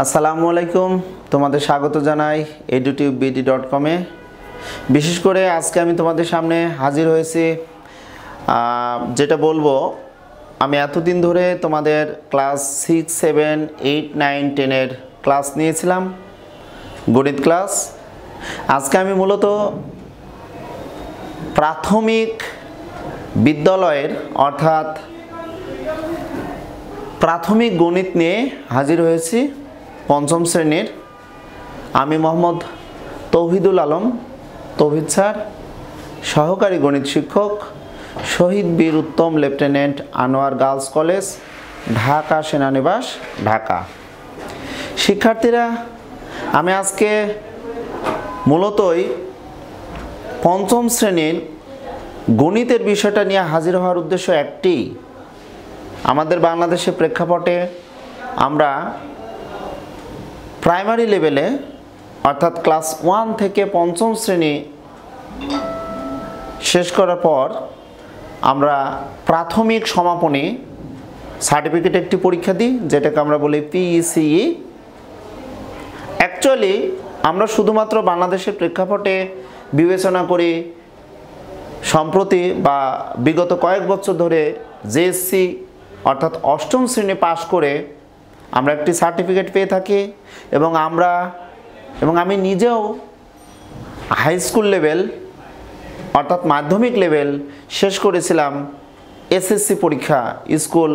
আসসালামু আলাইকুম তোমাদের স্বাগত জানাই এডুটিউব বিডি ডট কমে বিশেষ করে আজকে আমি তোমাদের সামনে হাজির হয়েছি যেটা বলবো আমি এতদিন ধরে তোমাদের class six seven eight nine টেনের ক্লাস নিয়েছিলাম গণিত ক্লাস আজকে আমি মূলত প্রাথমিক বিদ্যালয়ের অর্থাৎ প্রাথমিক গণিত নিয়ে হাজির হয়েছি পঞ্চম শ্রেণীর আমি মোহাম্মদ তৌহিদুল আলম তৌহিদ স্যার সহকারী গণিত শিক্ষক শহীদ বীর উত্তম lieutenant Anwar girls college Dhaka সেনানিবাস ঢাকা শিক্ষার্থীরা আমি আজকে মূলতই পঞ্চম শ্রেণীর গণিতের বিষয়টা নিয়ে হাজির হওয়ার উদ্দেশ্য একটি আমাদের বাংলাদেশের প্রেক্ষাপটে আমরা প্রাইমারি লেভেলে অর্থাৎ ক্লাস ওয়ান থেকে পঞ্চম শ্রেণী শেষ করার পর আমরা প্রাথমিক সমাপনী সার্টিফিকেট একটি পরীক্ষা দিই যেটাকে আমরা বলি পিইসিই অ্যাকচুয়ালি e e. আমরা শুধুমাত্র বাংলাদেশের প্রেক্ষাপটে বিবেচনা করি সম্প্রতি বা বিগত কয়েক বছর ধরে জেএসসি অর্থাৎ অষ্টম শ্রেণী পাশ করে আমরা একটি সার্টিফিকেট পেয়ে থাকি এবং আমরা এবং আমি নিজেও হাই স্কুল লেভেল অর্থাৎ মাধ্যমিক লেভেল শেষ করেছিলাম এসএসসি পরীক্ষা স্কুল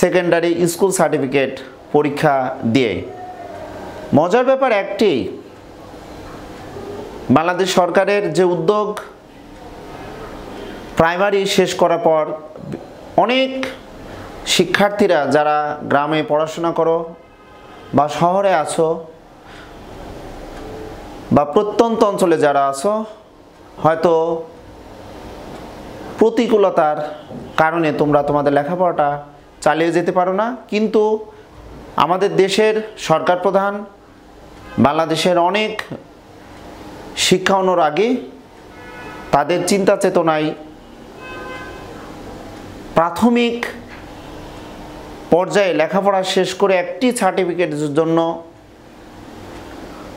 সেকেন্ডারি স্কুল সার্টিফিকেট পরীক্ষা দিয়ে মজার ব্যাপার একটি বাংলাদেশ সরকারের যে উদ্যোগ প্রাইমারি শেষ করার পর অনেক শিক্ষার্থীরা যারা গ্রামে পড়াশোনা করো বা শহরে আছো বা প্রত্যন্ত অঞ্চলে যারা আছো হয়তো প্রতিকূলতার কারণে তোমরা তোমাদের লেখাপড়াটা চালিয়ে যেতে পারো না কিন্তু আমাদের দেশের সরকার প্রধান বাংলাদেশের অনেক শিক্ষা আগে তাদের চিন্তা চেতনায় প্রাথমিক পর্যায়ে লেখাপড়া শেষ করে একটি সার্টিফিকেটের জন্য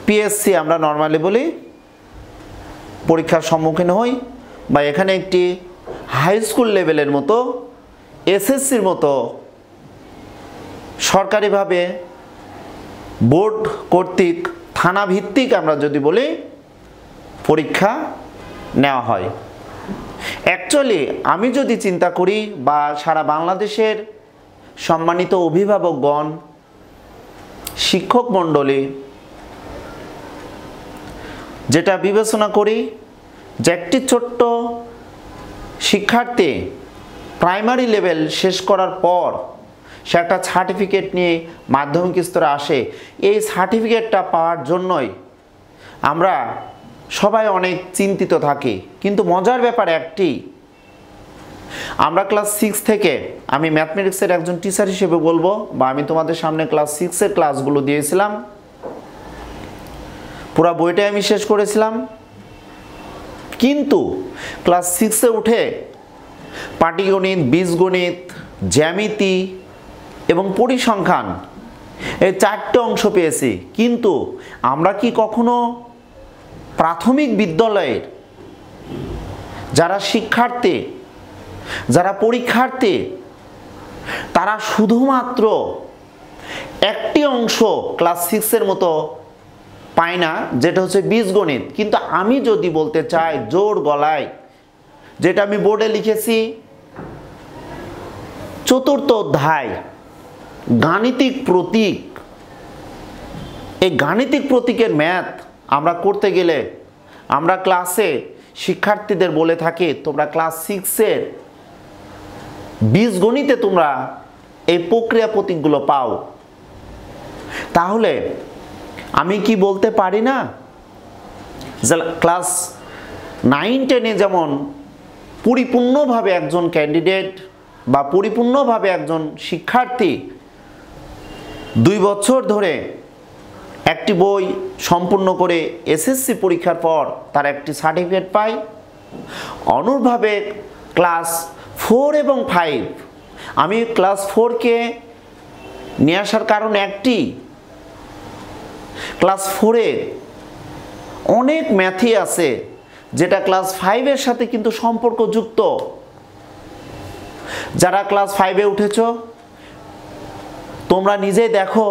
পিএসসি আমরা নর্মালি বলি পরীক্ষার সম্মুখীন হই বা এখানে একটি হাই স্কুল লেভেলের মতো এসএসসির মতো সরকারিভাবে বোর্ড কর্তৃক থানা ভিত্তিক আমরা যদি বলি পরীক্ষা নেওয়া হয় অ্যাকচুয়ালি আমি যদি চিন্তা করি বা সারা বাংলাদেশের সম্মানিত অভিভাবকগণ শিক্ষক মণ্ডলী যেটা বিবেচনা করি যে একটি ছোট্ট শিক্ষার্থী প্রাইমারি লেভেল শেষ করার পর সে একটা সার্টিফিকেট নিয়ে মাধ্যমিক স্তরে আসে এই সার্টিফিকেটটা পাওয়ার জন্যই আমরা সবাই অনেক চিন্তিত থাকি কিন্তু মজার ব্যাপার একটি আমরা ক্লাস সিক্স থেকে আমি ম্যাথমেটিক্সের একজন টিচার হিসেবে বলবো বা আমি তোমাদের সামনে ক্লাস সিক্সের ক্লাসগুলো দিয়েছিলাম পুরো বইটাই আমি শেষ করেছিলাম কিন্তু ক্লাস সিক্সে উঠে পাটিগণিত বীজগণিত জ্যামিতি এবং পরিসংখ্যান এই চারটে অংশ পেয়েছি কিন্তু আমরা কি কখনো প্রাথমিক বিদ্যালয়ের যারা শিক্ষার্থী যারা পরীক্ষার্থী তারা শুধুমাত্র একটি অংশ ক্লাস সিক্সের মতো পায় না যেটা হচ্ছে বীজগণিত কিন্তু আমি যদি বলতে চাই জোর গলায় যেটা আমি বোর্ডে লিখেছি চতুর্থ অধ্যায় গাণিতিক প্রতীক এই গাণিতিক প্রতীকের ম্যাথ আমরা করতে গেলে আমরা ক্লাসে শিক্ষার্থীদের বলে থাকি তোমরা ক্লাস সিক্সের বীজগণিতে তোমরা এই প্রক্রিয়া প্রতীকগুলো পাও তাহলে আমি কি বলতে পারি না ক্লাস নাইন টেনে যেমন পরিপূর্ণভাবে একজন ক্যান্ডিডেট বা পরিপূর্ণভাবে একজন শিক্ষার্থী দুই বছর ধরে একটি বই সম্পূর্ণ করে এসএসসি পরীক্ষার পর তার একটি সার্টিফিকেট পায় অনুরভাবে ক্লাস ফোর এবং ফাইভ আমি ক্লাস ফোরকে নিয়ে আসার কারণ একটি ক্লাস ফোরে অনেক ম্যাথি আছে যেটা ক্লাস ফাইভের সাথে কিন্তু সম্পর্কযুক্ত যারা ক্লাস ফাইভে উঠেছ তোমরা নিজেই দেখো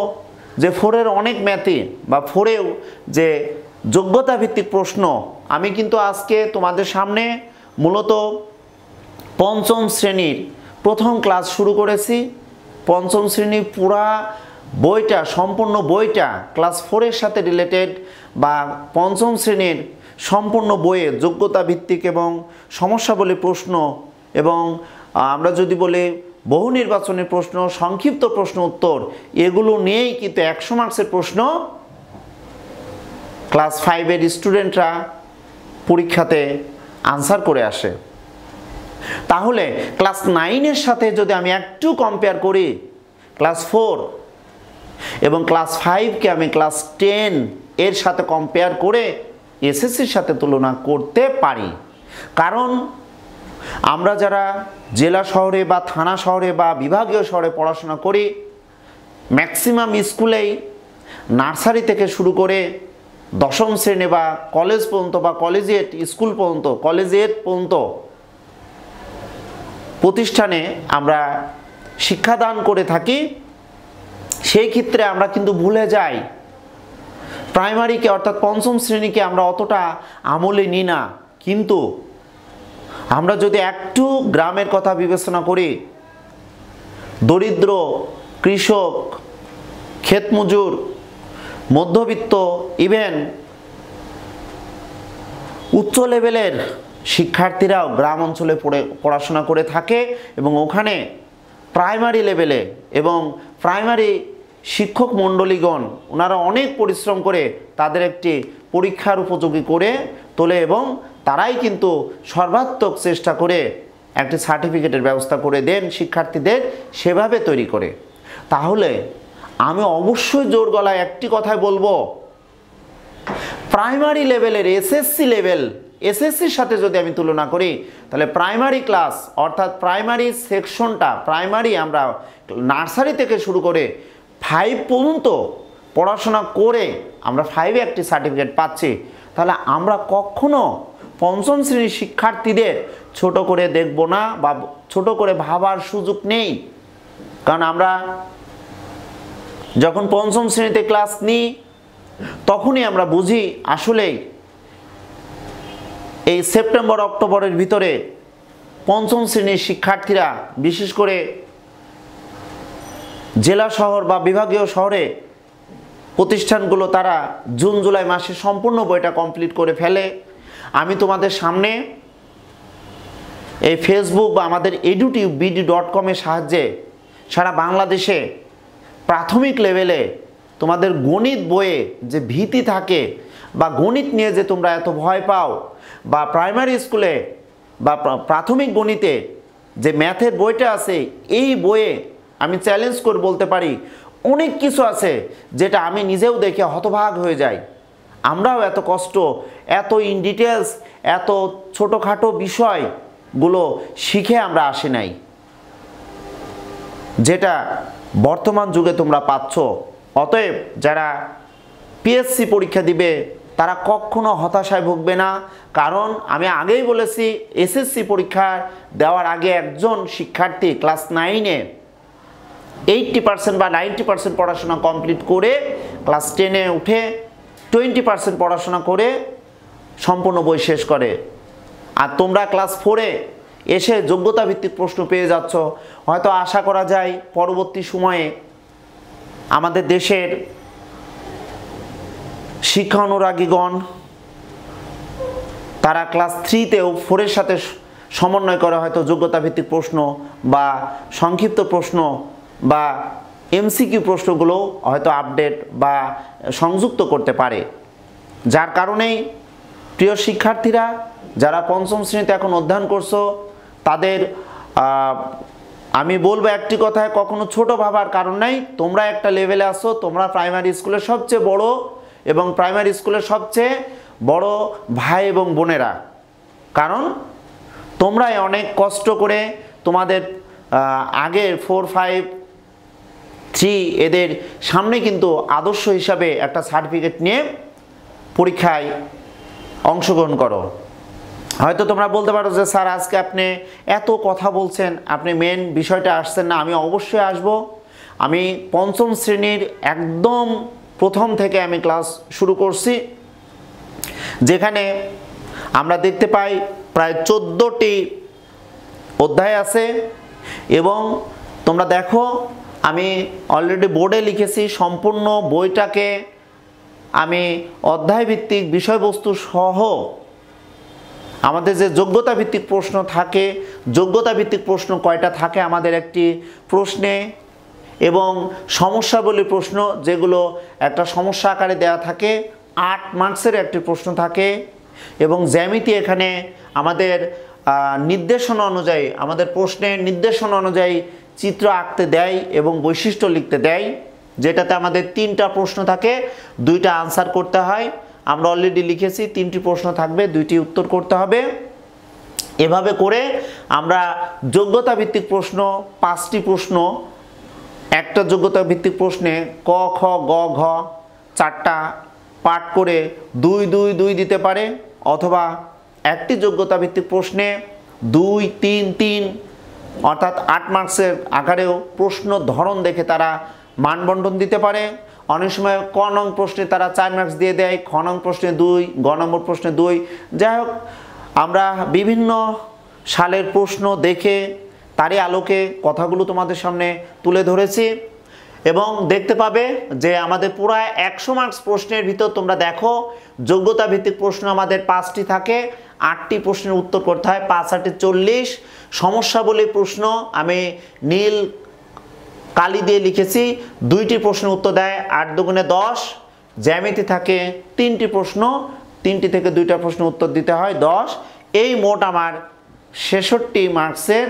যে ফোরের অনেক ম্যাথি বা ফোরেও যে যোগ্যতা ভিত্তিক প্রশ্ন আমি কিন্তু আজকে তোমাদের সামনে মূলত পঞ্চম শ্রেণীর প্রথম ক্লাস শুরু করেছি পঞ্চম শ্রেণীর পুরা বইটা সম্পূর্ণ বইটা ক্লাস ফোরের সাথে রিলেটেড বা পঞ্চম শ্রেণীর সম্পূর্ণ বইয়ে যোগ্যতা ভিত্তিক এবং সমস্যাবলী প্রশ্ন এবং আমরা যদি বলি বহু নির্বাচনের প্রশ্ন সংক্ষিপ্ত প্রশ্ন উত্তর এগুলো নিয়েই কিন্তু একশো মার্কসের প্রশ্ন ক্লাস ফাইভের স্টুডেন্টরা পরীক্ষাতে আনসার করে আসে তাহলে ক্লাস নাইনের সাথে যদি আমি একটু কম্পেয়ার করি ক্লাস ফোর এবং ক্লাস ফাইভকে আমি ক্লাস টেন এর সাথে কম্পেয়ার করে এসএসসির সাথে তুলনা করতে পারি কারণ আমরা যারা জেলা শহরে বা থানা শহরে বা বিভাগীয় শহরে পড়াশোনা করি ম্যাক্সিমাম স্কুলেই নার্সারি থেকে শুরু করে দশম শ্রেণী বা কলেজ পর্যন্ত বা কলেজিয়েট স্কুল পর্যন্ত কলেজিয়েট পর্যন্ত প্রতিষ্ঠানে আমরা শিক্ষাদান করে থাকি সেই ক্ষেত্রে আমরা কিন্তু ভুলে যাই প্রাইমারিকে অর্থাৎ পঞ্চম শ্রেণীকে আমরা অতটা আমলে নিই না কিন্তু আমরা যদি একটু গ্রামের কথা বিবেচনা করি দরিদ্র কৃষক ক্ষেতমজুর মধ্যবিত্ত ইভেন উচ্চ লেভেলের শিক্ষার্থীরাও গ্রাম অঞ্চলে পড়ে পড়াশোনা করে থাকে এবং ওখানে প্রাইমারি লেভেলে এবং প্রাইমারি শিক্ষক মণ্ডলীগণ ওনারা অনেক পরিশ্রম করে তাদের একটি পরীক্ষার উপযোগী করে তোলে এবং তারাই কিন্তু সর্বাত্মক চেষ্টা করে একটি সার্টিফিকেটের ব্যবস্থা করে দেন শিক্ষার্থীদের সেভাবে তৈরি করে তাহলে আমি অবশ্যই জোর গলায় একটি কথাই বলবো প্রাইমারি লেভেলের এসএসসি লেভেল এসএসসির সাথে যদি আমি তুলনা করি তাহলে প্রাইমারি ক্লাস অর্থাৎ প্রাইমারি সেকশনটা প্রাইমারি আমরা নার্সারি থেকে শুরু করে ফাইভ পর্যন্ত পড়াশোনা করে আমরা ফাইভে একটি সার্টিফিকেট পাচ্ছি তাহলে আমরা কখনো পঞ্চম শ্রেণীর শিক্ষার্থীদের ছোট করে দেখব না বা ছোট করে ভাবার সুযোগ নেই কারণ আমরা যখন পঞ্চম শ্রেণীতে ক্লাস নিই তখনই আমরা বুঝি আসলেই এই সেপ্টেম্বর অক্টোবরের ভিতরে পঞ্চম শ্রেণীর শিক্ষার্থীরা বিশেষ করে জেলা শহর বা বিভাগীয় শহরে প্রতিষ্ঠানগুলো তারা জুন জুলাই মাসে সম্পূর্ণ বইটা কমপ্লিট করে ফেলে আমি তোমাদের সামনে এই ফেসবুক বা আমাদের এডুটিউ বিডি ডট কমের সাহায্যে সারা বাংলাদেশে প্রাথমিক লেভেলে তোমাদের গণিত বইয়ে যে ভীতি থাকে বা গণিত নিয়ে যে তোমরা এত ভয় পাও বা প্রাইমারি স্কুলে বা প্রাথমিক গণিতে যে ম্যাথের বইটা আছে এই বইয়ে আমি চ্যালেঞ্জ করে বলতে পারি অনেক কিছু আছে যেটা আমি নিজেও দেখে হতভাগ হয়ে যাই আমরাও এত কষ্ট এত ইন ডিটেলস এত ছোটোখাটো বিষয়গুলো শিখে আমরা আসি নাই যেটা বর্তমান যুগে তোমরা পাচ্ছ অতএব যারা পিএসসি পরীক্ষা দিবে তারা কখনো হতাশায় ভুগবে না কারণ আমি আগেই বলেছি এসএসসি পরীক্ষা দেওয়ার আগে একজন শিক্ষার্থী ক্লাস নাইনে এইটটি পার্সেন্ট বা নাইনটি পার্সেন্ট পড়াশোনা কমপ্লিট করে ক্লাস টেনে উঠে টোয়েন্টি পার্সেন্ট পড়াশোনা করে সম্পূর্ণ বই শেষ করে আর তোমরা ক্লাস ফোরে এসে যোগ্যতা ভিত্তিক প্রশ্ন পেয়ে যাচ্ছ হয়তো আশা করা যায় পরবর্তী সময়ে আমাদের দেশের শিক্ষা অনুরাগীগণ তারা ক্লাস থ্রিতেও ফোরের সাথে সমন্বয় করা হয়তো যোগ্যতা ভিত্তিক প্রশ্ন বা সংক্ষিপ্ত প্রশ্ন বা এমসিকিউ প্রশ্নগুলো হয়তো আপডেট বা সংযুক্ত করতে পারে যার কারণেই প্রিয় শিক্ষার্থীরা যারা পঞ্চম শ্রেণীতে এখন অধ্যয়ন করছো তাদের আমি বলবো একটি কথায় কখনো ছোট ভাবার কারণ নাই তোমরা একটা লেভেলে আসো তোমরা প্রাইমারি স্কুলের সবচেয়ে বড় এবং প্রাইমারি স্কুলের সবচেয়ে বড় ভাই এবং বোনেরা কারণ তোমরাই অনেক কষ্ট করে তোমাদের আগের ফোর ফাইভ থ্রি এদের সামনে কিন্তু আদর্শ হিসাবে একটা সার্টিফিকেট নিয়ে পরীক্ষায় অংশগ্রহণ করো হয়তো তোমরা বলতে পারো যে স্যার আজকে আপনি এত কথা বলছেন আপনি মেন বিষয়টা আসছেন না আমি অবশ্যই আসব আমি পঞ্চম শ্রেণীর একদম প্রথম থেকে আমি ক্লাস শুরু করছি যেখানে আমরা দেখতে পাই প্রায় চোদ্দোটি অধ্যায় আছে এবং তোমরা দেখো আমি অলরেডি বোর্ডে লিখেছি সম্পূর্ণ বইটাকে আমি অধ্যায়ভিত্তিক বিষয়বস্তু সহ আমাদের যে যোগ্যতা ভিত্তিক প্রশ্ন থাকে যোগ্যতা ভিত্তিক প্রশ্ন কয়টা থাকে আমাদের একটি প্রশ্নে এবং সমস্যা বলে প্রশ্ন যেগুলো একটা সমস্যা আকারে দেয়া থাকে আট মার্কসের একটি প্রশ্ন থাকে এবং জ্যামিতি এখানে আমাদের নির্দেশনা অনুযায়ী আমাদের প্রশ্নের নির্দেশনা অনুযায়ী চিত্র আঁকতে দেয় এবং বৈশিষ্ট্য লিখতে দেয় যেটাতে আমাদের তিনটা প্রশ্ন থাকে দুইটা আনসার করতে হয় আমরা অলরেডি লিখেছি তিনটি প্রশ্ন থাকবে দুইটি উত্তর করতে হবে এভাবে করে আমরা যোগ্যতা ভিত্তিক প্রশ্ন পাঁচটি প্রশ্ন একটা যোগ্যতা ভিত্তিক প্রশ্নে ক খ গ ঘ চারটা পাঠ করে দুই দুই দুই দিতে পারে অথবা একটি যোগ্যতা ভিত্তিক প্রশ্নে দুই তিন তিন অর্থাৎ আট মার্কসের আকারেও প্রশ্ন ধরন দেখে তারা মানবন্টন দিতে পারে অনেক সময় ক নং প্রশ্নে তারা চার মার্কস দিয়ে দেয় খ নং প্রশ্নে দুই গ নম্বর প্রশ্নে দুই যাই হোক আমরা বিভিন্ন সালের প্রশ্ন দেখে তারই আলোকে কথাগুলো তোমাদের সামনে তুলে ধরেছি এবং দেখতে পাবে যে আমাদের পুরায় একশো মার্কস প্রশ্নের ভিতর তোমরা দেখো যোগ্যতা ভিত্তিক প্রশ্ন আমাদের পাঁচটি থাকে আটটি প্রশ্নের উত্তর করতে হয় পাঁচ আটে চল্লিশ সমস্যাবলী প্রশ্ন আমি নীল কালি দিয়ে লিখেছি দুইটি প্রশ্নের উত্তর দেয় আট দুগুণে দশ জ্যামিতি থাকে তিনটি প্রশ্ন তিনটি থেকে দুইটা প্রশ্ন উত্তর দিতে হয় দশ এই মোট আমার ছেষট্টি মার্কসের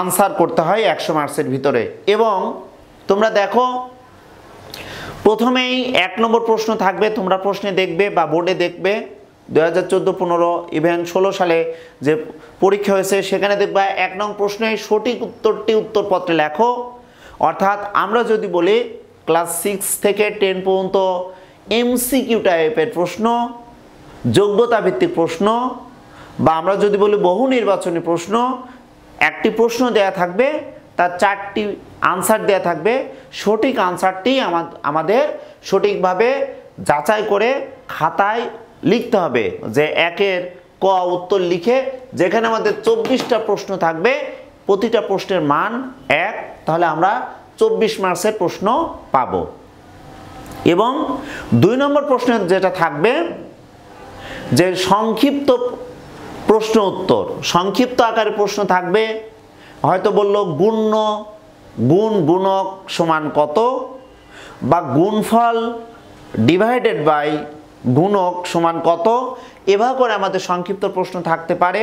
আনসার করতে হয় একশো মার্কসের ভিতরে এবং তোমরা দেখো প্রথমেই এক নম্বর প্রশ্ন থাকবে তোমরা প্রশ্নে দেখবে বা বোর্ডে দেখবে দু হাজার চোদ্দো পনেরো ইভেন ষোলো সালে যে পরীক্ষা হয়েছে সেখানে দেখবা এক নং প্রশ্নে সঠিক উত্তরটি উত্তরপত্রে লেখো অর্থাৎ আমরা যদি বলি ক্লাস সিক্স থেকে টেন পর্যন্ত এমসিকিউ টাইপের প্রশ্ন যোগ্যতা ভিত্তিক প্রশ্ন বা আমরা যদি বলি বহু নির্বাচনী প্রশ্ন একটি প্রশ্ন দেয়া থাকবে তার চারটি আনসার দেয়া থাকবে সঠিক আনসারটি আমাদের সঠিকভাবে যাচাই করে খাতায় লিখতে হবে যে একের ক উত্তর লিখে যেখানে আমাদের চব্বিশটা প্রশ্ন থাকবে প্রতিটা প্রশ্নের মান এক তাহলে আমরা চব্বিশ মার্কসের প্রশ্ন পাব এবং দুই নম্বর প্রশ্নের যেটা থাকবে যে সংক্ষিপ্ত প্রশ্ন উত্তর সংক্ষিপ্ত আকারে প্রশ্ন থাকবে হয়তো বলল গুণ্য গুণ গুণক সমান কত বা গুণফল ডিভাইডেড বাই গুণক সমান কত এভাবে করে আমাদের সংক্ষিপ্ত প্রশ্ন থাকতে পারে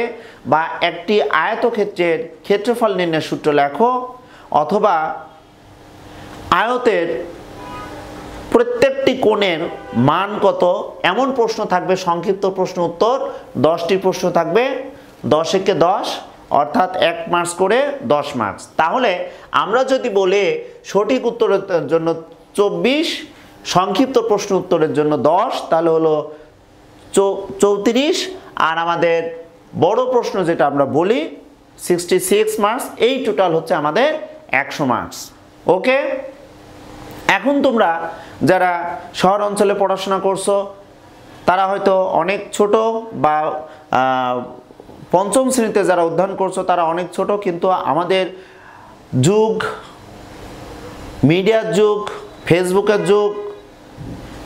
বা একটি আয়তক্ষেত্রের ক্ষেত্রফল নির্ণয়ের সূত্র লেখো অথবা আয়তের প্রত্যেকটি কোণের মান কত এমন প্রশ্ন থাকবে সংক্ষিপ্ত প্রশ্ন উত্তর দশটি প্রশ্ন থাকবে দশেকে দশ অর্থাৎ এক মার্কস করে দশ মার্কস তাহলে আমরা যদি বলে সঠিক উত্তরের জন্য চব্বিশ সংক্ষিপ্ত প্রশ্ন উত্তরের জন্য দশ তাহলে হলো চৌত্রিশ আর আমাদের বড় প্রশ্ন যেটা আমরা বলি সিক্সটি সিক্স মার্কস এই টোটাল হচ্ছে আমাদের একশো মার্কস ওকে এখন তোমরা যারা শহর অঞ্চলে পড়াশোনা করছো তারা হয়তো অনেক ছোট বা পঞ্চম শ্রেণীতে যারা অধ্যয়ন করছো তারা অনেক ছোট কিন্তু আমাদের যুগ মিডিয়ার যুগ ফেসবুকের যুগ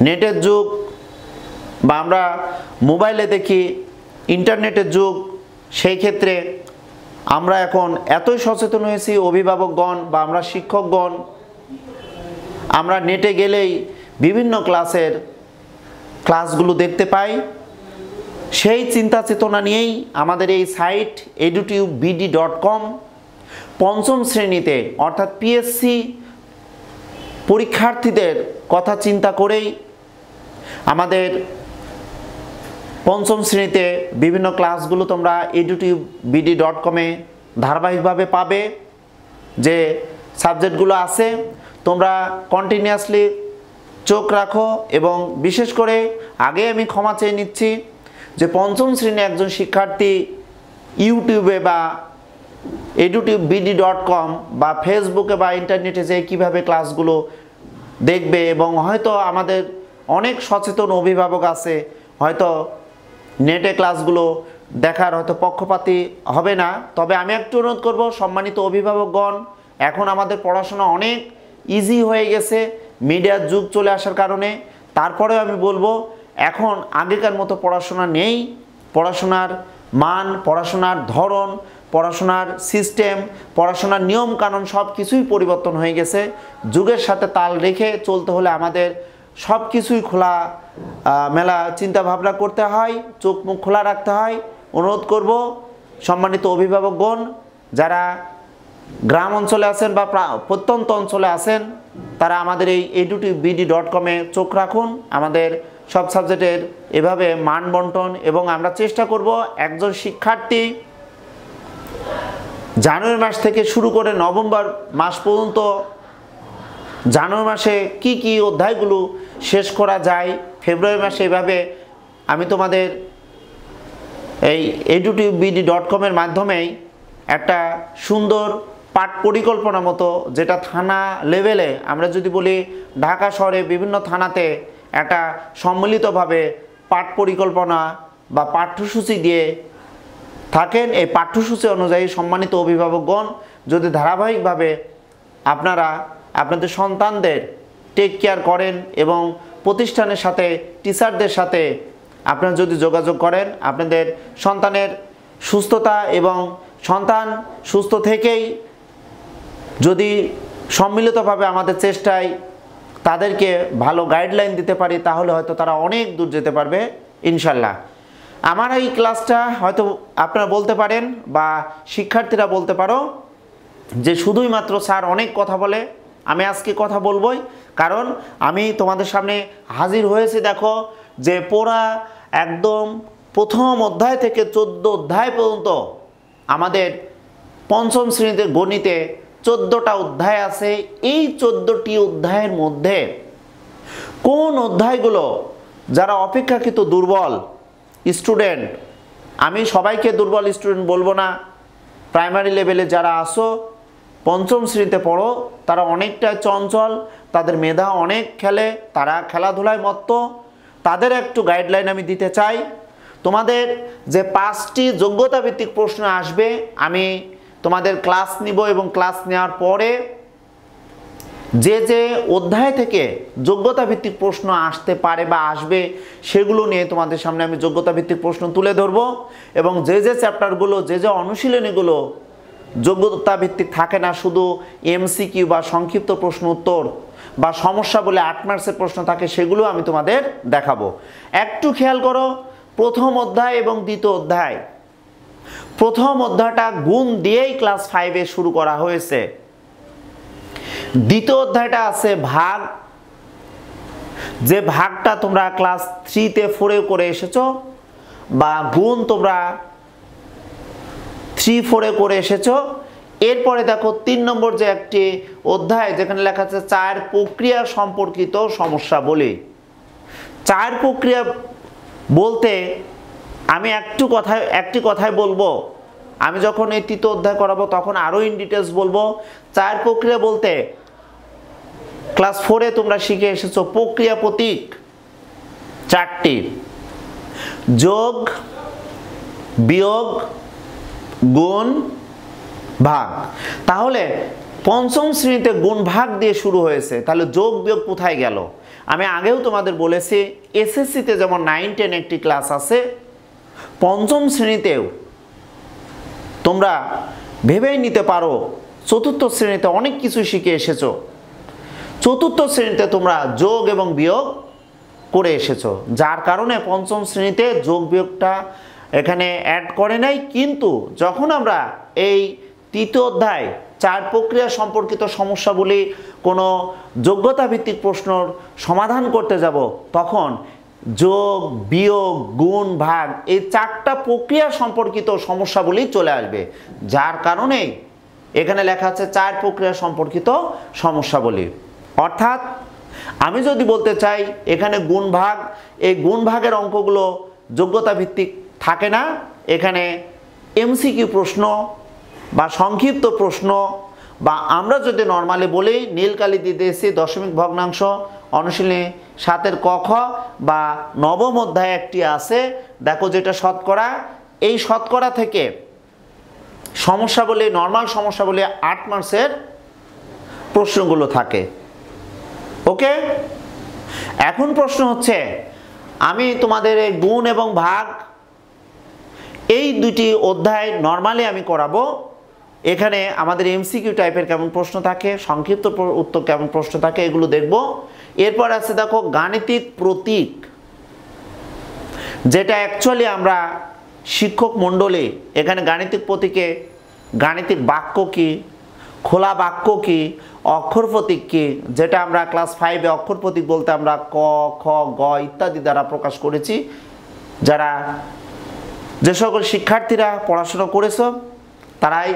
নেটের যুগ বা আমরা মোবাইলে দেখি ইন্টারনেটের যুগ সেই ক্ষেত্রে আমরা এখন এতই সচেতন হয়েছি অভিভাবকগণ বা আমরা শিক্ষকগণ আমরা নেটে গেলেই বিভিন্ন ক্লাসের ক্লাসগুলো দেখতে পাই সেই চিন্তা চেতনা নিয়েই আমাদের এই site EduTube BD dot com পঞ্চম শ্রেণীতে অর্থাৎ পিএসসি পরীক্ষার্থীদের কথা চিন্তা করেই আমাদের পঞ্চম শ্রেণীতে বিভিন্ন ক্লাসগুলো তোমরা এডুটিউব বিডি ডট কমে ধারাবাহিকভাবে পাবে যে সাবজেক্টগুলো আছে তোমরা কন্টিনিউয়াসলি চোখ রাখো এবং বিশেষ করে আগে আমি ক্ষমা চেয়ে নিচ্ছি যে পঞ্চম শ্রেণী একজন শিক্ষার্থী ইউটিউবে বা এডুটিউব বিডি ডট কম বা ফেসবুকে বা ইন্টারনেটে যে কীভাবে ক্লাসগুলো দেখবে এবং হয়তো আমাদের অনেক সচেতন অভিভাবক আছে হয়তো নেটে ক্লাসগুলো দেখার হয়তো পক্ষপাতি হবে না তবে আমি একটু অনুরোধ করব সম্মানিত অভিভাবকগণ এখন আমাদের পড়াশোনা অনেক ইজি হয়ে গেছে মিডিয়ার যুগ চলে আসার কারণে তারপরেও আমি বলবো এখন আগেকার মতো পড়াশোনা নেই পড়াশোনার মান পড়াশোনার ধরন পড়াশোনার সিস্টেম পড়াশোনার নিয়ম কানুন সব কিছুই পরিবর্তন হয়ে গেছে যুগের সাথে তাল রেখে চলতে হলে আমাদের সব কিছুই খোলা মেলা চিন্তাভাবনা করতে হয় চোখ মুখ খোলা রাখতে হয় অনুরোধ করব সম্মানিত অভিভাবকগণ যারা গ্রাম অঞ্চলে আছেন বা প্রত্যন্ত অঞ্চলে আছেন তারা আমাদের এই এডুটি বিডি ডট কমে চোখ রাখুন আমাদের সব সাবজেক্টের এভাবে মান বন্টন এবং আমরা চেষ্টা করব একজন শিক্ষার্থী জানুয়ারি মাস থেকে শুরু করে নভেম্বর মাস পর্যন্ত জানুয়ারি মাসে কি কি অধ্যায়গুলো শেষ করা যায় ফেব্রুয়ারি মাসে এভাবে আমি তোমাদের এই এডুটিউব বিডি ডট কমের মাধ্যমেই একটা সুন্দর পাঠ পরিকল্পনা মতো যেটা থানা লেভেলে আমরা যদি বলি ঢাকা শহরে বিভিন্ন থানাতে একটা সম্মিলিতভাবে পাঠ পরিকল্পনা বা পাঠ্যসূচি দিয়ে থাকেন এই পাঠ্যসূচি অনুযায়ী সম্মানিত অভিভাবকগণ যদি ধারাবাহিকভাবে আপনারা আপনাদের সন্তানদের টেক কেয়ার করেন এবং প্রতিষ্ঠানের সাথে টিচারদের সাথে আপনারা যদি যোগাযোগ করেন আপনাদের সন্তানের সুস্থতা এবং সন্তান সুস্থ থেকেই যদি সম্মিলিতভাবে আমাদের চেষ্টায় তাদেরকে ভালো গাইডলাইন দিতে পারি তাহলে হয়তো তারা অনেক দূর যেতে পারবে ইনশাল্লাহ আমার এই ক্লাসটা হয়তো আপনারা বলতে পারেন বা শিক্ষার্থীরা বলতে পারো যে শুধুই মাত্র স্যার অনেক কথা বলে আমি আজকে কথা বলবই কারণ আমি তোমাদের সামনে হাজির হয়েছি দেখো যে পোড়া একদম প্রথম অধ্যায় থেকে চোদ্দ অধ্যায় পর্যন্ত আমাদের পঞ্চম শ্রেণীতে গণিতে চোদ্দোটা অধ্যায় আছে এই চোদ্দোটি অধ্যায়ের মধ্যে কোন অধ্যায়গুলো যারা অপেক্ষাকৃত দুর্বল স্টুডেন্ট আমি সবাইকে দুর্বল স্টুডেন্ট বলবো না প্রাইমারি লেভেলে যারা আসো পঞ্চম শ্রেণীতে পড়ো তারা অনেকটা চঞ্চল তাদের মেধা অনেক খেলে তারা খেলাধুলায় মত্ত তাদের একটু গাইডলাইন আমি দিতে চাই তোমাদের যে পাঁচটি যোগ্যতাভিত্তিক প্রশ্ন আসবে আমি তোমাদের ক্লাস নিব এবং ক্লাস নেওয়ার পরে যে যে অধ্যায় থেকে যোগ্যতা ভিত্তিক প্রশ্ন আসতে পারে বা আসবে সেগুলো নিয়ে তোমাদের সামনে আমি যোগ্যতা ভিত্তিক প্রশ্ন তুলে ধরব এবং যে যে চ্যাপ্টারগুলো যে যে অনুশীলনীগুলো যোগ্যতা ভিত্তিক থাকে না শুধু এমসিকিউ বা সংক্ষিপ্ত প্রশ্ন উত্তর বা সমস্যা বলে আট মার্কসের প্রশ্ন থাকে সেগুলো আমি তোমাদের দেখাবো একটু খেয়াল করো প্রথম অধ্যায় এবং দ্বিতীয় অধ্যায় প্রথম অধ্যায়টা গুণ দিয়েই ক্লাস ফাইভে শুরু করা হয়েছে দ্বিতীয় অধ্যায়টা আছে ভাগ যে ভাগটা তোমরা ক্লাস থ্রিতে ফোরে করে এসেছ বা গুণ তোমরা থ্রি ফোরে করে এসেছো এরপরে দেখো তিন নম্বর যে একটি অধ্যায় যেখানে লেখা আছে চায়ের প্রক্রিয়া সম্পর্কিত সমস্যা বলি চায়ের প্রক্রিয়া বলতে আমি একটু কথায় একটি কথায় বলবো আমি যখন এই তৃতীয় অধ্যায় করাবো তখন আরও ইন ডিটেলস বলবো চার প্রক্রিয়া বলতে ক্লাস ফোরে তোমরা শিখে এসেছো প্রক্রিয়া প্রতীক চারটি যোগ বিয়োগ গুণ ভাগ তাহলে পঞ্চম শ্রেণীতে গুণ ভাগ দিয়ে শুরু হয়েছে তাহলে যোগ বিয়োগ কোথায় গেল আমি আগেও তোমাদের বলেছি এসএসসিতে যেমন নাইন টেন একটি ক্লাস আছে পঞ্চম শ্রেণীতেও তোমরা ভেবেই নিতে পারো চতুর্থ শ্রেণীতে অনেক কিছু শিখে এসেছো চতুর্থ শ্রেণীতে তোমরা যোগ এবং বিয়োগ করে এসেছো যার কারণে পঞ্চম শ্রেণীতে যোগ বিয়োগটা এখানে অ্যাড করে নাই কিন্তু যখন আমরা এই তৃতীয় অধ্যায় চার প্রক্রিয়া সম্পর্কিত সমস্যাগুলি কোনো যোগ্যতা ভিত্তিক প্রশ্নর সমাধান করতে যাব তখন যোগ বিয়োগ গুণ ভাগ এই চারটা প্রক্রিয়া সম্পর্কিত সমস্যাগুলি চলে আসবে যার কারণে এখানে লেখা আছে চার প্রক্রিয়া সম্পর্কিত সমস্যাবলী অর্থাৎ আমি যদি বলতে চাই এখানে গুণ ভাগ এই গুণ ভাগের অঙ্কগুলো যোগ্যতা ভিত্তিক থাকে না এখানে এমসিকিউ প্রশ্ন বা সংক্ষিপ্ত প্রশ্ন বা আমরা যদি নর্মালি বলি নীলকালি দিতে এসেছি দশমিক ভগ্নাংশ অনুশীলনী সাতের কখ বা নবম অধ্যায় একটি আছে দেখো যেটা শতকরা এই শতকরা থেকে সমস্যা বলে নর্মাল সমস্যা বলে আট মার্সের প্রশ্নগুলো থাকে ওকে এখন প্রশ্ন হচ্ছে আমি তোমাদের এই গুণ এবং ভাগ এই দুটি অধ্যায় নর্মালি আমি করাবো এখানে আমাদের এমসিকিউ টাইপের কেমন প্রশ্ন থাকে সংক্ষিপ্ত উত্তর কেমন প্রশ্ন থাকে এগুলো দেখব এরপর আছে দেখো গাণিতিক প্রতীক যেটা অ্যাকচুয়ালি আমরা শিক্ষক মণ্ডলে এখানে গাণিতিক প্রতীকে গাণিতিক বাক্য কি খোলা বাক্য কি অক্ষর প্রতীক কি যেটা আমরা ক্লাস ফাইভে অক্ষর প্রতীক বলতে আমরা ক খ গ ইত্যাদি দ্বারা প্রকাশ করেছি যারা যে সকল শিক্ষার্থীরা পড়াশুনো করেছ তারাই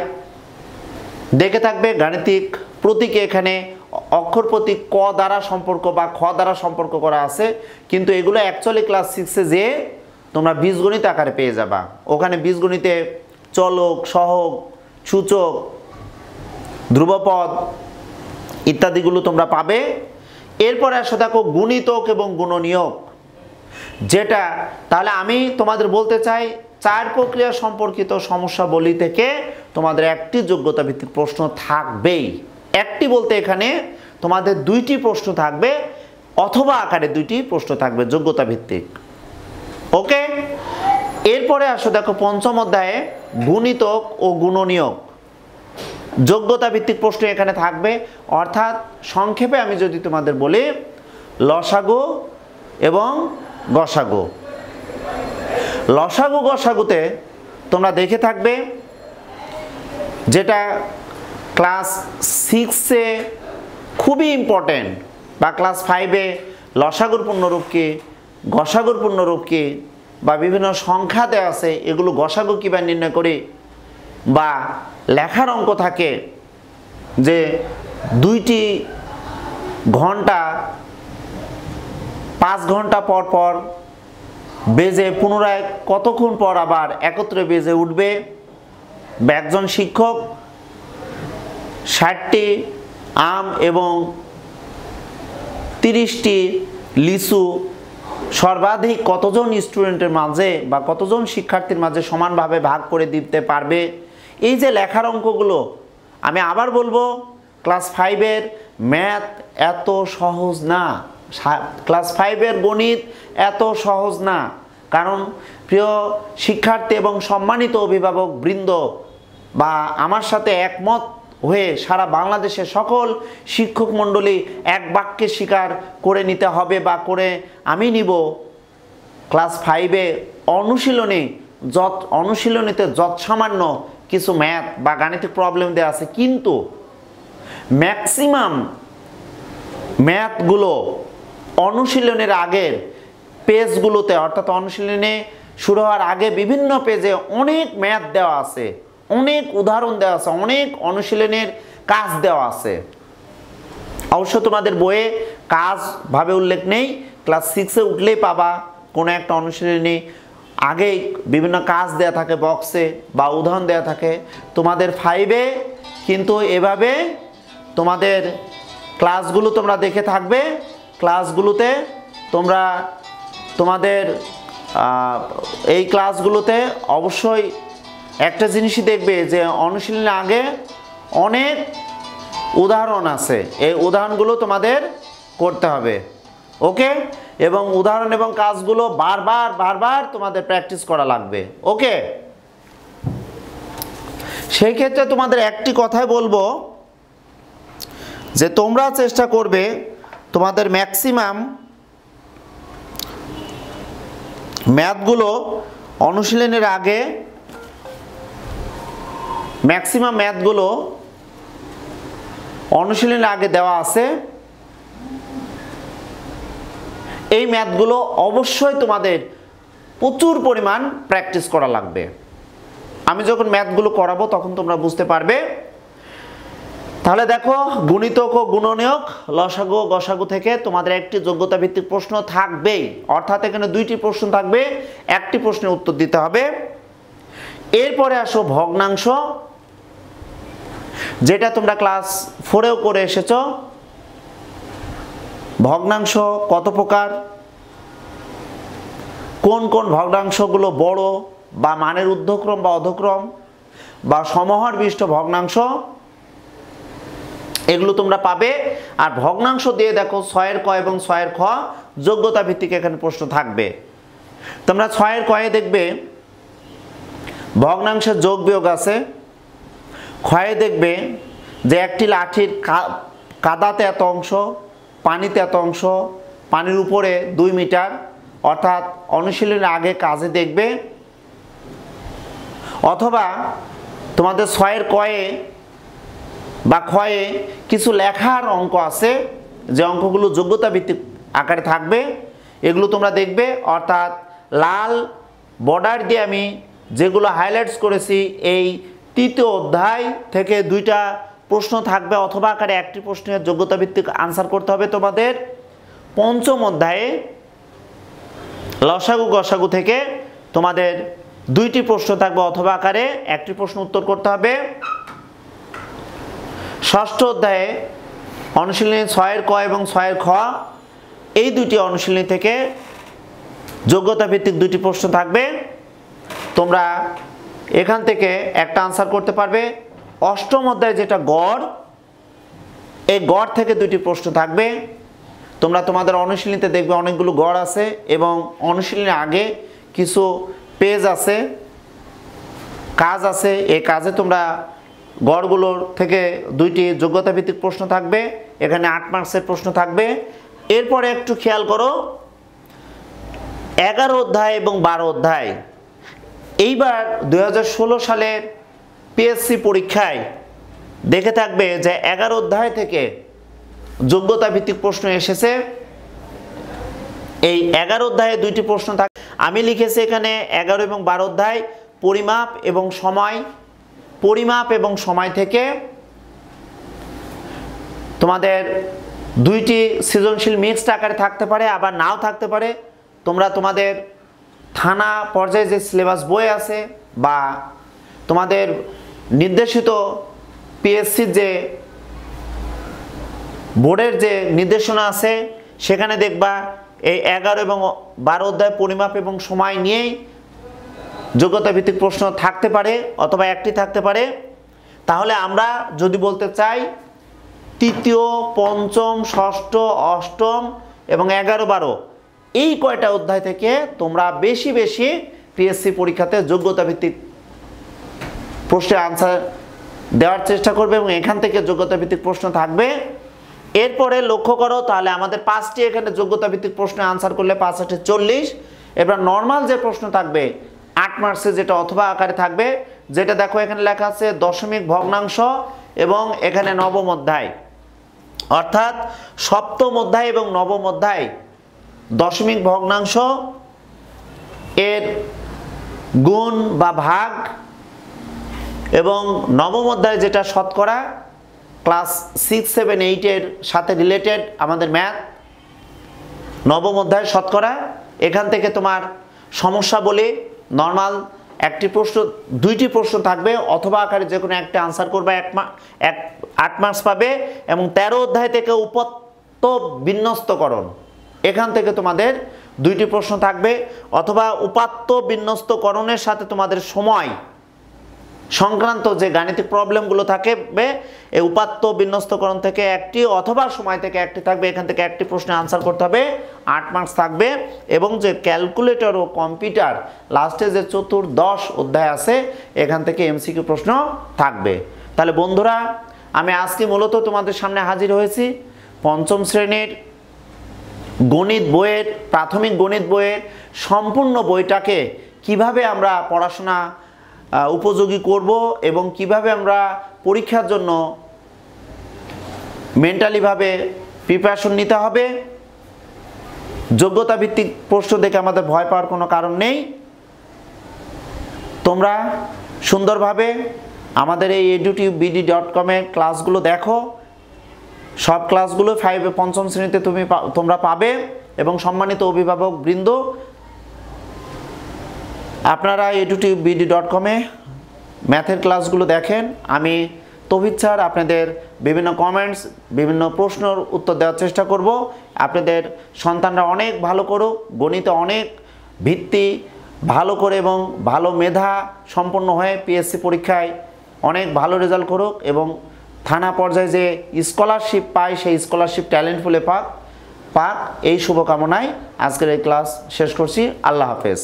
দেখে থাকবে গাণিতিক প্রতীকে এখানে অক্ষর প্রতীক ক দ্বারা সম্পর্ক বা খ দ্বারা সম্পর্ক করা আছে কিন্তু এগুলো অ্যাকচুয়ালি ক্লাস সিক্সে যে তোমরা বীজগণিত আকারে পেয়ে যাবা ওখানে বীজগণিতে চলক সহক সূচক ধ্রুবপদ ইত্যাদিগুলো তোমরা পাবে এরপরে আসো দেখো গুণিতক এবং গুণনীয়ক যেটা তাহলে আমি তোমাদের বলতে চাই চার প্রক্রিয়া সম্পর্কিত বলি থেকে তোমাদের একটি যোগ্যতা ভিত্তিক প্রশ্ন থাকবেই একটি বলতে এখানে তোমাদের দুইটি প্রশ্ন থাকবে অথবা আকারে দুইটি প্রশ্ন থাকবে যোগ্যতা ভিত্তিক ওকে এরপরে আসো দেখো পঞ্চম অধ্যায়ে গুণিতক ও গুণনীয়ক যোগ্যতা ভিত্তিক প্রশ্ন এখানে থাকবে অর্থাৎ সংক্ষেপে আমি যদি তোমাদের বলি লসাগো এবং গসাগো লসাগু গসাগুতে তোমরা দেখে থাকবে যেটা ক্লাস সিক্সে খুবই ইম্পর্টেন্ট বা ক্লাস ফাইভে লসাগুর পূর্ণরূপকে গসাগুর পূর্ণরূপকে বা বিভিন্ন সংখ্যা দেওয়া আছে এগুলো গসাগু কীভাবে নির্ণয় করি বা লেখার অঙ্ক থাকে যে দুইটি ঘন্টা পাঁচ ঘন্টা পর পর বেজে পুনরায় কতক্ষণ পর আবার একত্রে বেজে উঠবে একজন শিক্ষক ষাটটি আম এবং তিরিশটি লিচু সর্বাধিক কতজন স্টুডেন্টের মাঝে বা কতজন শিক্ষার্থীর মাঝে সমানভাবে ভাগ করে দিতে পারবে এই যে লেখার অঙ্কগুলো আমি আবার বলবো ক্লাস ফাইভের ম্যাথ এত সহজ না ক্লাস ফাইভের গণিত এত সহজ না কারণ প্রিয় শিক্ষার্থী এবং সম্মানিত অভিভাবক বৃন্দ বা আমার সাথে একমত হয়ে সারা বাংলাদেশে সকল শিক্ষক মণ্ডলী এক বাক্যে স্বীকার করে নিতে হবে বা করে আমি নিব ক্লাস ফাইভে অনুশীলনে যত অনুশীলনীতে যৎসামান্য কিছু ম্যাথ বা গাণিতিক প্রবলেম দেওয়া আছে কিন্তু ম্যাক্সিমাম ম্যাথগুলো অনুশীলনের আগের পেজগুলোতে অর্থাৎ অনুশীলনে শুরু হওয়ার আগে বিভিন্ন পেজে অনেক ম্যাথ দেওয়া আছে অনেক উদাহরণ দেওয়া আছে অনেক অনুশীলনের কাজ দেওয়া আছে অবশ্য তোমাদের বইয়ে কাজভাবে উল্লেখ নেই ক্লাস সিক্সে উঠলেই পাবা কোনো একটা অনুশীলনী আগেই বিভিন্ন কাজ দেয়া থাকে বক্সে বা উদাহরণ দেয়া থাকে তোমাদের ফাইভে কিন্তু এভাবে তোমাদের ক্লাসগুলো তোমরা দেখে থাকবে ক্লাসগুলোতে তোমরা তোমাদের এই ক্লাসগুলোতে অবশ্যই একটা জিনিসই দেখবে যে অনুশীলনের আগে অনেক উদাহরণ আছে এই উদাহরণগুলো তোমাদের করতে হবে ওকে এবং উদাহরণ এবং কাজগুলো বারবার বারবার তোমাদের প্র্যাকটিস করা লাগবে ওকে সেই ক্ষেত্রে তোমাদের একটি কথাই বলবো যে তোমরা চেষ্টা করবে তোমাদের ম্যাক্সিমাম ম্যাথগুলো অনুশীলনের আগে ম্যাক্সিমাম ম্যাথগুলো অনুশীলনের আগে দেওয়া আছে এই ম্যাথগুলো অবশ্যই তোমাদের প্রচুর পরিমাণ প্র্যাকটিস করা লাগবে আমি যখন ম্যাথগুলো করাবো তখন তোমরা বুঝতে পারবে তাহলে দেখো গুণিতক ও গুণনীয়ক লসাগু গসাগু থেকে তোমাদের একটি যোগ্যতা ভিত্তিক প্রশ্ন থাকবেই অর্থাৎ এখানে দুইটি প্রশ্ন থাকবে একটি প্রশ্নের উত্তর দিতে হবে এরপরে আসো ভগ্নাংশ যেটা তোমরা ক্লাস ফোরেও করে এসেছ ভগ্নাংশ কত প্রকার কোন কোন ভগ্নাংশগুলো বড় বা মানের ঊর্ধ্বক্রম বা অধক্রম বা সমহার বিষ্ট ভগ্নাংশ এগুলো তোমরা পাবে আর ভগ্নাংশ দিয়ে দেখো ছয়ের ক এবং ছয়ের খ যোগ্যতা ভিত্তিক এখানে প্রশ্ন থাকবে তোমরা ছয়ের কয়ে দেখবে ভগ্নাংশে যোগ বিয়োগ আছে ক্ষয়ে দেখবে যে একটি লাঠির কাদাতে এত অংশ পানিতে এত অংশ পানির উপরে দুই মিটার অর্থাৎ অনুশীলনের আগে কাজে দেখবে অথবা তোমাদের ছয়ের কয়ে বা ক্ষয়ে কিছু লেখার অঙ্ক আছে যে অঙ্কগুলো যোগ্যতা ভিত্তিক আকারে থাকবে এগুলো তোমরা দেখবে অর্থাৎ লাল বর্ডার দিয়ে আমি যেগুলো হাইলাইটস করেছি এই তৃতীয় অধ্যায় থেকে দুইটা প্রশ্ন থাকবে অথবা আকারে একটি প্রশ্নের যোগ্যতা ভিত্তিক আনসার করতে হবে তোমাদের পঞ্চম অধ্যায়ে লসাগু গসাগু থেকে তোমাদের দুইটি প্রশ্ন থাকবে অথবা আকারে একটি প্রশ্ন উত্তর করতে হবে ষষ্ঠ অধ্যায়ে অনুশীলনী ছয়ের ক এবং ছয়ের খ এই দুটি অনুশীলনী থেকে যোগ্যতা ভিত্তিক দুটি প্রশ্ন থাকবে তোমরা এখান থেকে একটা আনসার করতে পারবে অষ্টম অধ্যায় যেটা গড় এই গড় থেকে দুটি প্রশ্ন থাকবে তোমরা তোমাদের অনুশীলনীতে দেখবে অনেকগুলো গড় আছে এবং অনুশীলনীর আগে কিছু পেজ আছে কাজ আছে এই কাজে তোমরা গড়গুলোর থেকে দুইটি যোগ্যতাভিত্তিক প্রশ্ন থাকবে এখানে আট মার্কসের প্রশ্ন থাকবে এরপরে একটু খেয়াল করো এগারো অধ্যায় এবং বারো অধ্যায় এইবার দু সালের পিএসসি পরীক্ষায় দেখে থাকবে যে এগারো অধ্যায় থেকে যোগ্যতা ভিত্তিক প্রশ্ন এসেছে এই এগারো অধ্যায়ে দুইটি প্রশ্ন থাকবে আমি লিখেছি এখানে এগারো এবং বারো অধ্যায় পরিমাপ এবং সময় পরিমাপ এবং সময় থেকে তোমাদের দুইটি সৃজনশীল মিক্সড আকারে থাকতে পারে আবার নাও থাকতে পারে তোমরা তোমাদের থানা পর্যায়ে যে সিলেবাস বই আছে বা তোমাদের নির্দেশিত পিএসসির যে বোর্ডের যে নির্দেশনা আছে সেখানে দেখবা এই এগারো এবং বারো অধ্যায় পরিমাপ এবং সময় নিয়েই যোগ্যতা ভিত্তিক প্রশ্ন থাকতে পারে অথবা একটি থাকতে পারে তাহলে আমরা যদি বলতে চাই তৃতীয় পঞ্চম ষষ্ঠ অষ্টম এবং এগারো বারো এই কয়টা অধ্যায় থেকে তোমরা বেশি বেশি পিএসসি পরীক্ষাতে যোগ্যতা ভিত্তিক প্রশ্নের আনসার দেওয়ার চেষ্টা করবে এবং এখান থেকে যোগ্যতা ভিত্তিক প্রশ্ন থাকবে এরপরে লক্ষ্য করো তাহলে আমাদের পাঁচটি এখানে যোগ্যতা ভিত্তিক প্রশ্নে আনসার করলে পাঁচ আটে চল্লিশ এবার নর্মাল যে প্রশ্ন থাকবে আট মার্কসে যেটা অথবা আকারে থাকবে যেটা দেখো এখানে লেখা আছে দশমিক ভগ্নাংশ এবং এখানে নবম অধ্যায় অর্থাৎ সপ্তম অধ্যায় এবং নবম অধ্যায় দশমিক ভগ্নাংশ এর গুণ বা ভাগ এবং নবম অধ্যায় যেটা শতকরা ক্লাস সিক্স সেভেন এইটের সাথে রিলেটেড আমাদের ম্যাথ নবম অধ্যায় শতকরা এখান থেকে তোমার সমস্যা বলে নর্মাল একটি প্রশ্ন দুইটি প্রশ্ন থাকবে অথবা আকারে যে কোনো একটা আনসার করবে এক এক আট মার্কস পাবে এবং ১৩ অধ্যায় থেকে উপত্য বিন্যস্তকরণ এখান থেকে তোমাদের দুইটি প্রশ্ন থাকবে অথবা উপাত্ত বিন্যস্তকরণের সাথে তোমাদের সময় সংক্রান্ত যে গাণিতিক প্রবলেমগুলো থাকে এই উপাত্ত বিন্যস্তকরণ থেকে একটি অথবা সময় থেকে একটি থাকবে এখান থেকে একটি প্রশ্নে আনসার করতে হবে আট মার্কস থাকবে এবং যে ক্যালকুলেটর ও কম্পিউটার লাস্টে যে চতুর্দশ অধ্যায় আছে এখান থেকে এমসিকিউ প্রশ্ন থাকবে তাহলে বন্ধুরা আমি আজকে মূলত তোমাদের সামনে হাজির হয়েছি পঞ্চম শ্রেণীর গণিত বইয়ের প্রাথমিক গণিত বইয়ের সম্পূর্ণ বইটাকে কিভাবে আমরা পড়াশোনা উপযোগী করব এবং কিভাবে আমরা পরীক্ষার জন্য মেন্টালিভাবে প্রিপারেশন নিতে হবে যোগ্যতা ভিত্তিক প্রশ্ন দেখে আমাদের ভয় পাওয়ার কোনো কারণ নেই তোমরা সুন্দরভাবে আমাদের এই এডুটিউ বিডি ডট কমের ক্লাসগুলো দেখো সব ক্লাসগুলো ফাইভ পঞ্চম শ্রেণীতে তুমি তোমরা পাবে এবং সম্মানিত অভিভাবক বৃন্দ আপনারা এডুটি বিডি ডট কমে ম্যাথের ক্লাসগুলো দেখেন আমি তভিদ স্যার আপনাদের বিভিন্ন কমেন্টস বিভিন্ন প্রশ্নর উত্তর দেওয়ার চেষ্টা করব আপনাদের সন্তানরা অনেক ভালো করুক গণিত অনেক ভিত্তি ভালো করে এবং ভালো মেধা সম্পন্ন হয়ে পিএসসি পরীক্ষায় অনেক ভালো রেজাল্ট করুক এবং থানা পর্যায়ে যে স্কলারশিপ পায় সেই স্কলারশিপ ট্যালেন্টফুলে পাক পাক এই শুভকামনায় আজকের এই ক্লাস শেষ করছি আল্লাহ হাফেজ